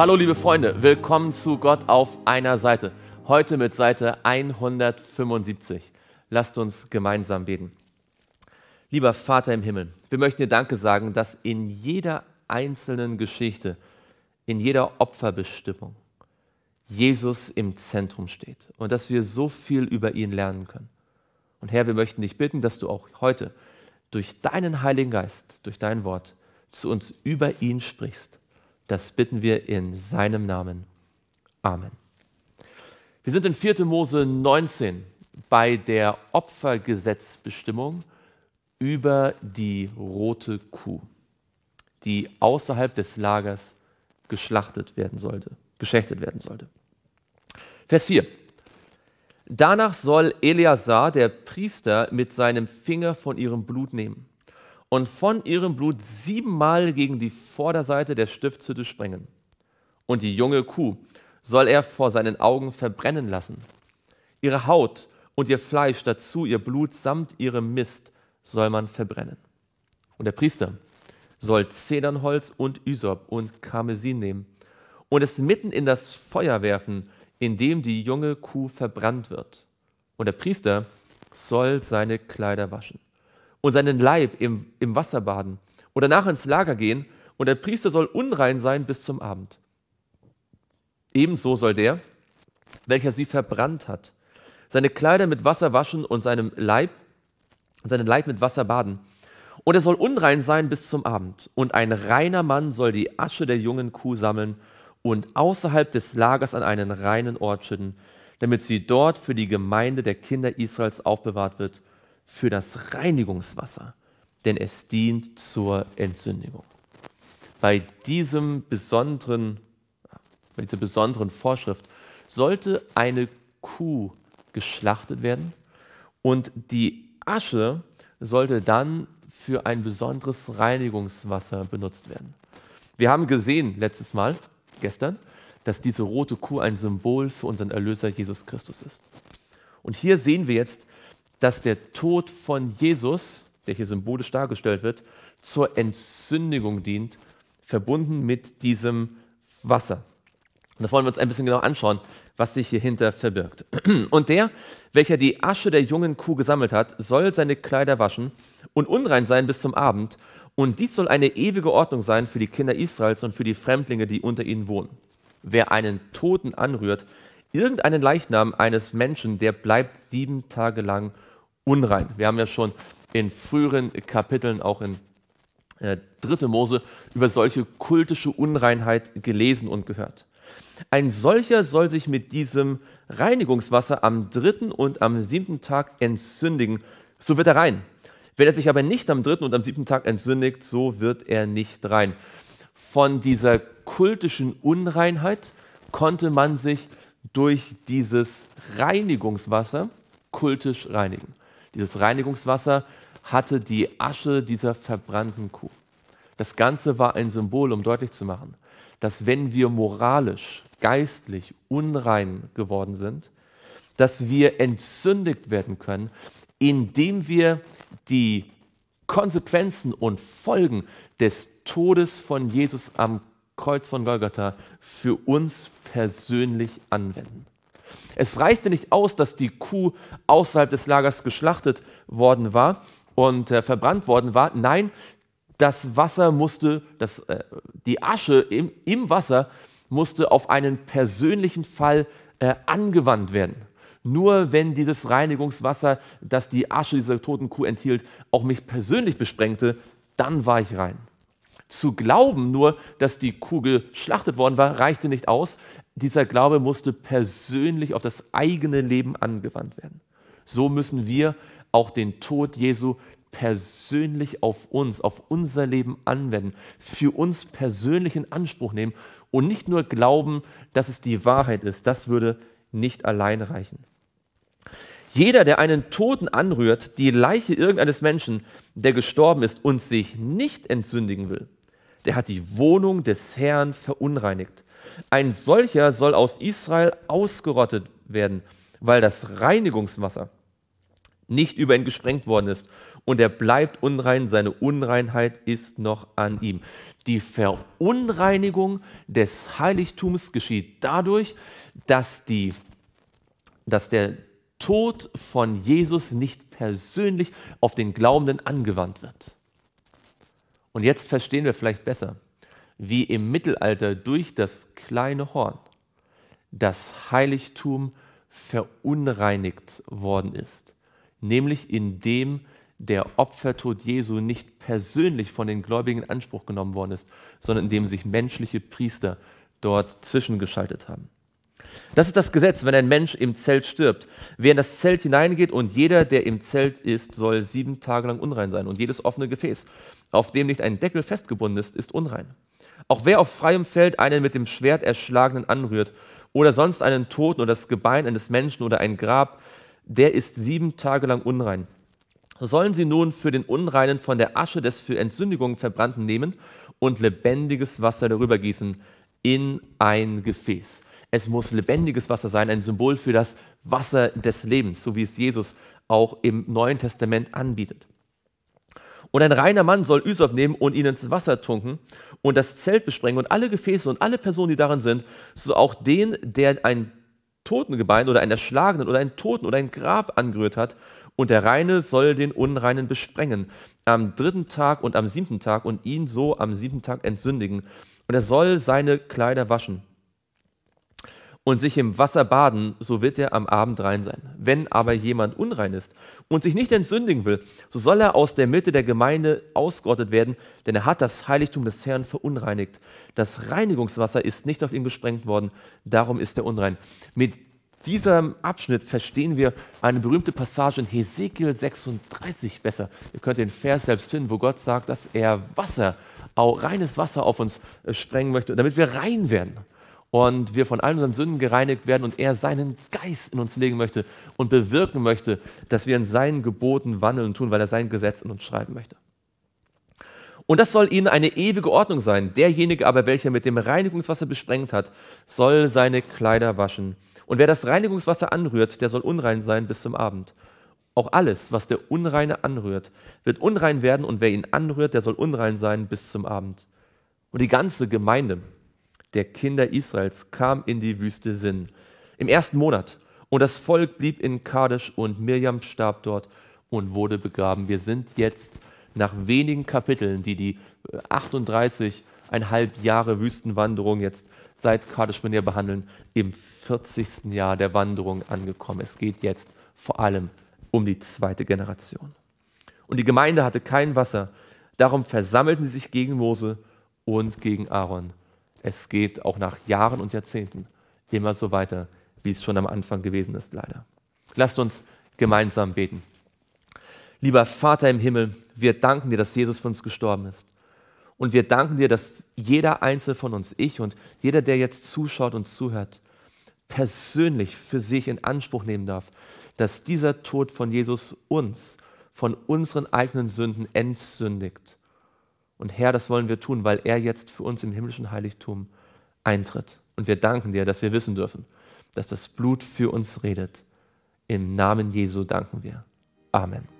Hallo liebe Freunde, willkommen zu Gott auf einer Seite. Heute mit Seite 175. Lasst uns gemeinsam beten. Lieber Vater im Himmel, wir möchten dir Danke sagen, dass in jeder einzelnen Geschichte, in jeder Opferbestimmung Jesus im Zentrum steht und dass wir so viel über ihn lernen können. Und Herr, wir möchten dich bitten, dass du auch heute durch deinen Heiligen Geist, durch dein Wort zu uns über ihn sprichst das bitten wir in seinem Namen. Amen. Wir sind in 4. Mose 19 bei der Opfergesetzbestimmung über die rote Kuh, die außerhalb des Lagers geschlachtet werden sollte, geschächtet werden sollte. Vers 4. Danach soll Eleazar, der Priester, mit seinem Finger von ihrem Blut nehmen und von ihrem Blut siebenmal gegen die Vorderseite der Stiftshütte sprengen. Und die junge Kuh soll er vor seinen Augen verbrennen lassen. Ihre Haut und ihr Fleisch dazu, ihr Blut samt ihrem Mist soll man verbrennen. Und der Priester soll Zedernholz und Ysop und Karmesin nehmen und es mitten in das Feuer werfen, in dem die junge Kuh verbrannt wird. Und der Priester soll seine Kleider waschen und seinen Leib im, im Wasser baden und danach ins Lager gehen, und der Priester soll unrein sein bis zum Abend. Ebenso soll der, welcher sie verbrannt hat, seine Kleider mit Wasser waschen und seinem Leib, seinen Leib mit Wasser baden. Und er soll unrein sein bis zum Abend. Und ein reiner Mann soll die Asche der jungen Kuh sammeln und außerhalb des Lagers an einen reinen Ort schütten, damit sie dort für die Gemeinde der Kinder Israels aufbewahrt wird für das Reinigungswasser, denn es dient zur Entsündigung. Bei, diesem besonderen, bei dieser besonderen Vorschrift sollte eine Kuh geschlachtet werden und die Asche sollte dann für ein besonderes Reinigungswasser benutzt werden. Wir haben gesehen letztes Mal, gestern, dass diese rote Kuh ein Symbol für unseren Erlöser Jesus Christus ist. Und hier sehen wir jetzt, dass der Tod von Jesus, der hier symbolisch dargestellt wird, zur Entsündigung dient, verbunden mit diesem Wasser. Und das wollen wir uns ein bisschen genau anschauen, was sich hierhinter verbirgt. Und der, welcher die Asche der jungen Kuh gesammelt hat, soll seine Kleider waschen und unrein sein bis zum Abend. Und dies soll eine ewige Ordnung sein für die Kinder Israels und für die Fremdlinge, die unter ihnen wohnen. Wer einen Toten anrührt, irgendeinen Leichnam eines Menschen, der bleibt sieben Tage lang unrein. Wir haben ja schon in früheren Kapiteln, auch in äh, 3. Mose, über solche kultische Unreinheit gelesen und gehört. Ein solcher soll sich mit diesem Reinigungswasser am dritten und am siebten Tag entzündigen, so wird er rein. Wenn er sich aber nicht am dritten und am siebten Tag entsündigt, so wird er nicht rein. Von dieser kultischen Unreinheit konnte man sich durch dieses Reinigungswasser kultisch reinigen. Dieses Reinigungswasser hatte die Asche dieser verbrannten Kuh. Das Ganze war ein Symbol, um deutlich zu machen, dass wenn wir moralisch, geistlich unrein geworden sind, dass wir entzündigt werden können, indem wir die Konsequenzen und Folgen des Todes von Jesus am Kreuz von Golgatha für uns persönlich anwenden. Es reichte nicht aus, dass die Kuh außerhalb des Lagers geschlachtet worden war und äh, verbrannt worden war. Nein, das Wasser musste, das, äh, die Asche im, im, Wasser musste auf einen persönlichen Fall äh, angewandt werden. Nur wenn dieses Reinigungswasser, das die Asche dieser toten Kuh enthielt, auch mich persönlich besprengte, dann war ich rein. Zu glauben nur, dass die Kuh geschlachtet worden war, reichte nicht aus. Dieser Glaube musste persönlich auf das eigene Leben angewandt werden. So müssen wir auch den Tod Jesu persönlich auf uns, auf unser Leben anwenden, für uns persönlich in Anspruch nehmen und nicht nur glauben, dass es die Wahrheit ist. Das würde nicht allein reichen. Jeder, der einen Toten anrührt, die Leiche irgendeines Menschen, der gestorben ist und sich nicht entsündigen will, der hat die Wohnung des Herrn verunreinigt. Ein solcher soll aus Israel ausgerottet werden, weil das Reinigungswasser nicht über ihn gesprengt worden ist. Und er bleibt unrein, seine Unreinheit ist noch an ihm. Die Verunreinigung des Heiligtums geschieht dadurch, dass, die, dass der Tod von Jesus nicht persönlich auf den Glaubenden angewandt wird. Und jetzt verstehen wir vielleicht besser, wie im Mittelalter durch das kleine Horn das Heiligtum verunreinigt worden ist, nämlich indem der Opfertod Jesu nicht persönlich von den Gläubigen in Anspruch genommen worden ist, sondern indem sich menschliche Priester dort zwischengeschaltet haben. Das ist das Gesetz, wenn ein Mensch im Zelt stirbt. Wer in das Zelt hineingeht und jeder, der im Zelt ist, soll sieben Tage lang unrein sein. Und jedes offene Gefäß, auf dem nicht ein Deckel festgebunden ist, ist unrein. Auch wer auf freiem Feld einen mit dem Schwert erschlagenen anrührt oder sonst einen Toten oder das Gebein eines Menschen oder ein Grab, der ist sieben Tage lang unrein. Sollen sie nun für den Unreinen von der Asche des für Entsündigung verbrannten nehmen und lebendiges Wasser darüber gießen in ein Gefäß. Es muss lebendiges Wasser sein, ein Symbol für das Wasser des Lebens, so wie es Jesus auch im Neuen Testament anbietet. Und ein reiner Mann soll Üsop nehmen und ihn ins Wasser tunken und das Zelt besprengen und alle Gefäße und alle Personen, die darin sind, so auch den, der ein Totengebein oder einen Erschlagenen oder einen Toten oder ein Grab angerührt hat. Und der Reine soll den Unreinen besprengen am dritten Tag und am siebten Tag und ihn so am siebten Tag entsündigen. Und er soll seine Kleider waschen und sich im Wasser baden, so wird er am Abend rein sein. Wenn aber jemand unrein ist und sich nicht entsündigen will, so soll er aus der Mitte der Gemeinde ausgerottet werden, denn er hat das Heiligtum des Herrn verunreinigt. Das Reinigungswasser ist nicht auf ihn gesprengt worden, darum ist er unrein. Mit diesem Abschnitt verstehen wir eine berühmte Passage in Hesekiel 36 besser. Ihr könnt den Vers selbst finden, wo Gott sagt, dass er Wasser, auch reines Wasser auf uns äh, sprengen möchte, damit wir rein werden und wir von allen unseren Sünden gereinigt werden und er seinen Geist in uns legen möchte und bewirken möchte, dass wir in seinen Geboten wandeln und tun, weil er sein Gesetz in uns schreiben möchte. Und das soll ihnen eine ewige Ordnung sein. Derjenige aber, welcher mit dem Reinigungswasser besprengt hat, soll seine Kleider waschen. Und wer das Reinigungswasser anrührt, der soll unrein sein bis zum Abend. Auch alles, was der Unreine anrührt, wird unrein werden und wer ihn anrührt, der soll unrein sein bis zum Abend. Und die ganze Gemeinde, der Kinder Israels kam in die Wüste Sinn im ersten Monat. Und das Volk blieb in Kadesh und Mirjam starb dort und wurde begraben. Wir sind jetzt nach wenigen Kapiteln, die die 38,5 äh, Jahre Wüstenwanderung jetzt seit Kadesh Barnea behandeln, im 40. Jahr der Wanderung angekommen. Es geht jetzt vor allem um die zweite Generation. Und die Gemeinde hatte kein Wasser, darum versammelten sie sich gegen Mose und gegen Aaron es geht auch nach Jahren und Jahrzehnten immer so weiter, wie es schon am Anfang gewesen ist, leider. Lasst uns gemeinsam beten. Lieber Vater im Himmel, wir danken dir, dass Jesus für uns gestorben ist. Und wir danken dir, dass jeder Einzelne von uns, ich und jeder, der jetzt zuschaut und zuhört, persönlich für sich in Anspruch nehmen darf, dass dieser Tod von Jesus uns von unseren eigenen Sünden entsündigt und Herr, das wollen wir tun, weil er jetzt für uns im himmlischen Heiligtum eintritt. Und wir danken dir, dass wir wissen dürfen, dass das Blut für uns redet. Im Namen Jesu danken wir. Amen.